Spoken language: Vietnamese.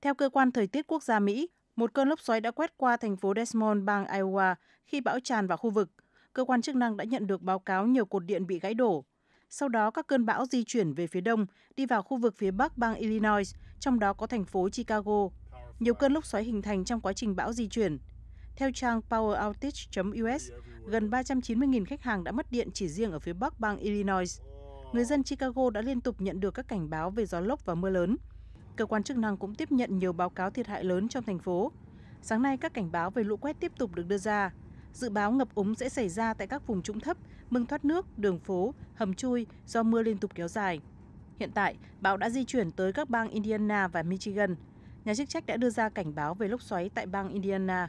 Theo cơ quan thời tiết quốc gia Mỹ, một cơn lốc xoáy đã quét qua thành phố Des Moines, bang Iowa khi bão tràn vào khu vực. Cơ quan chức năng đã nhận được báo cáo nhiều cột điện bị gãy đổ. Sau đó, các cơn bão di chuyển về phía đông, đi vào khu vực phía bắc bang Illinois, trong đó có thành phố Chicago. Nhiều cơn lốc xoáy hình thành trong quá trình bão di chuyển. Theo trang poweroutage.us, gần 390.000 khách hàng đã mất điện chỉ riêng ở phía bắc bang Illinois. Người dân Chicago đã liên tục nhận được các cảnh báo về gió lốc và mưa lớn. Cơ quan chức năng cũng tiếp nhận nhiều báo cáo thiệt hại lớn trong thành phố. Sáng nay các cảnh báo về lũ quét tiếp tục được đưa ra. Dự báo ngập úng sẽ xảy ra tại các vùng trũng thấp, mương thoát nước, đường phố, hầm chui do mưa liên tục kéo dài. Hiện tại, bão đã di chuyển tới các bang Indiana và Michigan. Nhà chức trách đã đưa ra cảnh báo về lốc xoáy tại bang Indiana.